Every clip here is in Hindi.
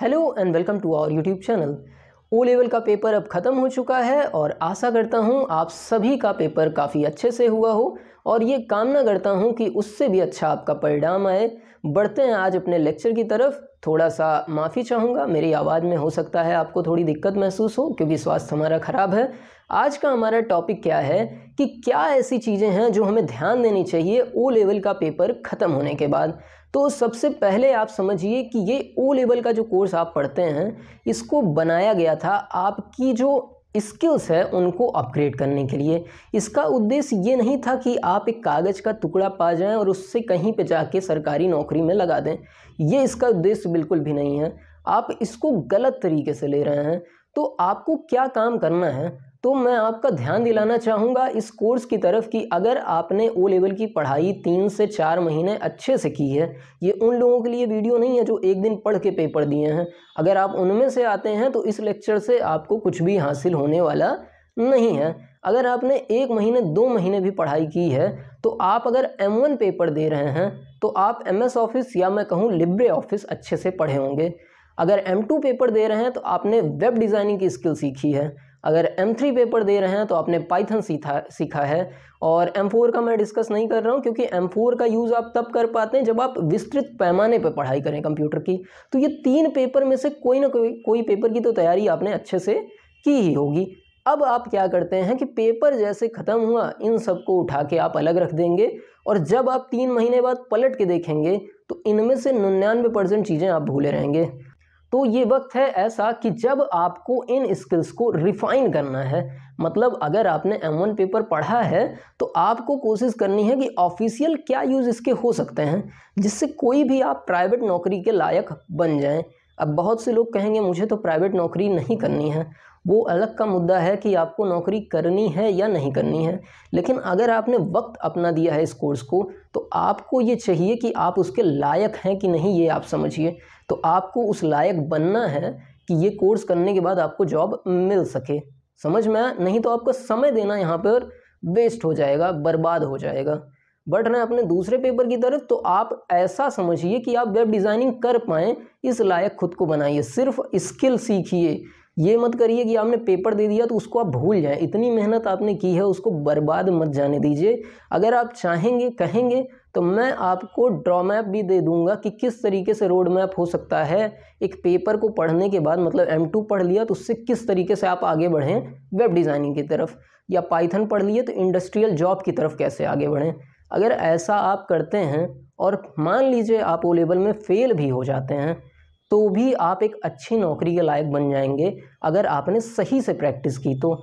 hello and welcome to our YouTube channel O level का पेपर अब ख़त्म हो चुका है और आशा करता हूँ आप सभी का पेपर काफ़ी अच्छे से हुआ हो और ये कामना करता हूँ कि उससे भी अच्छा आपका परिणाम आए बढ़ते हैं आज अपने लेक्चर की तरफ थोड़ा सा माफ़ी चाहूँगा मेरी आवाज़ में हो सकता है आपको थोड़ी दिक्कत महसूस हो क्योंकि स्वास्थ्य हमारा ख़राब है आज का हमारा टॉपिक क्या है कि क्या ऐसी चीज़ें हैं जो हमें ध्यान देनी चाहिए ओ लेवल का पेपर ख़त्म होने के बाद तो सबसे पहले आप समझिए कि ये ओ लेवल का जो कोर्स आप पढ़ते हैं इसको बनाया गया था आपकी जो स्किल्स है उनको अपग्रेड करने के लिए इसका उद्देश्य ये नहीं था कि आप एक कागज़ का टुकड़ा पा जाएं और उससे कहीं पे जाके सरकारी नौकरी में लगा दें ये इसका उद्देश्य बिल्कुल भी नहीं है आप इसको गलत तरीके से ले रहे हैं तो आपको क्या काम करना है तो मैं आपका ध्यान दिलाना चाहूँगा इस कोर्स की तरफ कि अगर आपने ओ लेवल की पढ़ाई तीन से चार महीने अच्छे से की है ये उन लोगों के लिए वीडियो नहीं है जो एक दिन पढ़ के पेपर दिए हैं अगर आप उनमें से आते हैं तो इस लेक्चर से आपको कुछ भी हासिल होने वाला नहीं है अगर आपने एक महीने दो महीने भी पढ़ाई की है तो आप अगर एम वन पेपर दे रहे हैं तो आप एम एस ऑफिस या मैं कहूँ लिब्रे ऑफिस अच्छे से पढ़े होंगे अगर एम टू पेपर दे रहे हैं तो आपने वेब डिज़ाइनिंग की स्किल सीखी है अगर M3 पेपर दे रहे हैं तो आपने पाइथन सीखा सीखा है और M4 का मैं डिस्कस नहीं कर रहा हूँ क्योंकि M4 का यूज़ आप तब कर पाते हैं जब आप विस्तृत पैमाने पर पढ़ाई करें कंप्यूटर की तो ये तीन पेपर में से कोई ना कोई कोई पेपर की तो तैयारी आपने अच्छे से की ही होगी अब आप क्या करते हैं कि पेपर जैसे ख़त्म हुआ इन सबको उठा के आप अलग रख देंगे और जब आप तीन महीने बाद पलट के देखेंगे तो इनमें से निन्यानवे परसेंट चीज़ें आप भूले रहेंगे तो ये वक्त है ऐसा कि जब आपको इन स्किल्स को रिफाइन करना है मतलब अगर आपने एम वन पेपर पढ़ा है तो आपको कोशिश करनी है कि ऑफिशियल क्या यूज़ इसके हो सकते हैं जिससे कोई भी आप प्राइवेट नौकरी के लायक बन जाएं अब बहुत से लोग कहेंगे मुझे तो प्राइवेट नौकरी नहीं करनी है वो अलग का मुद्दा है कि आपको नौकरी करनी है या नहीं करनी है लेकिन अगर आपने वक्त अपना दिया है इस कोर्स को तो आपको ये चाहिए कि आप उसके लायक हैं कि नहीं ये आप समझिए तो आपको उस लायक बनना है कि ये कोर्स करने के बाद आपको जॉब मिल सके समझ में नहीं तो आपका समय देना यहाँ पर वेस्ट हो जाएगा बर्बाद हो जाएगा बढ़ रहे हैं अपने दूसरे पेपर की तरफ तो आप ऐसा समझिए कि आप वेब डिज़ाइनिंग कर पाएँ इस लायक खुद को बनाइए सिर्फ स्किल सीखिए ये मत करिए कि आपने पेपर दे दिया तो उसको आप भूल जाएं इतनी मेहनत आपने की है उसको बर्बाद मत जाने दीजिए अगर आप चाहेंगे कहेंगे तो मैं आपको ड्रॉ मैप भी दे दूंगा कि किस तरीके से रोड मैप हो सकता है एक पेपर को पढ़ने के बाद मतलब एम टू पढ़ लिया तो उससे किस तरीके से आप आगे बढ़ें वेब डिज़ाइनिंग की तरफ या पाइथन पढ़ लिए तो इंडस्ट्रियल जॉब की तरफ कैसे आगे बढ़ें अगर ऐसा आप करते हैं और मान लीजिए आप ओ लेवल में फेल भी हो जाते हैं तो भी आप एक अच्छी नौकरी के लायक बन जाएंगे अगर आपने सही से प्रैक्टिस की तो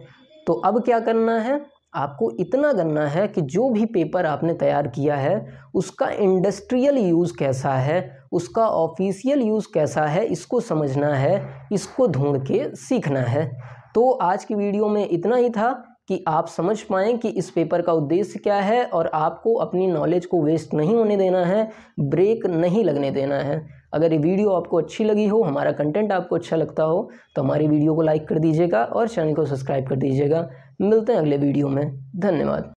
तो अब क्या करना है आपको इतना करना है कि जो भी पेपर आपने तैयार किया है उसका इंडस्ट्रियल यूज़ कैसा है उसका ऑफिशियल यूज़ कैसा है इसको समझना है इसको ढूंढ के सीखना है तो आज की वीडियो में इतना ही था कि आप समझ पाएँ कि इस पेपर का उद्देश्य क्या है और आपको अपनी नॉलेज को वेस्ट नहीं होने देना है ब्रेक नहीं लगने देना है अगर ये वीडियो आपको अच्छी लगी हो हमारा कंटेंट आपको अच्छा लगता हो तो हमारी वीडियो को लाइक कर दीजिएगा और चैनल को सब्सक्राइब कर दीजिएगा मिलते हैं अगले वीडियो में धन्यवाद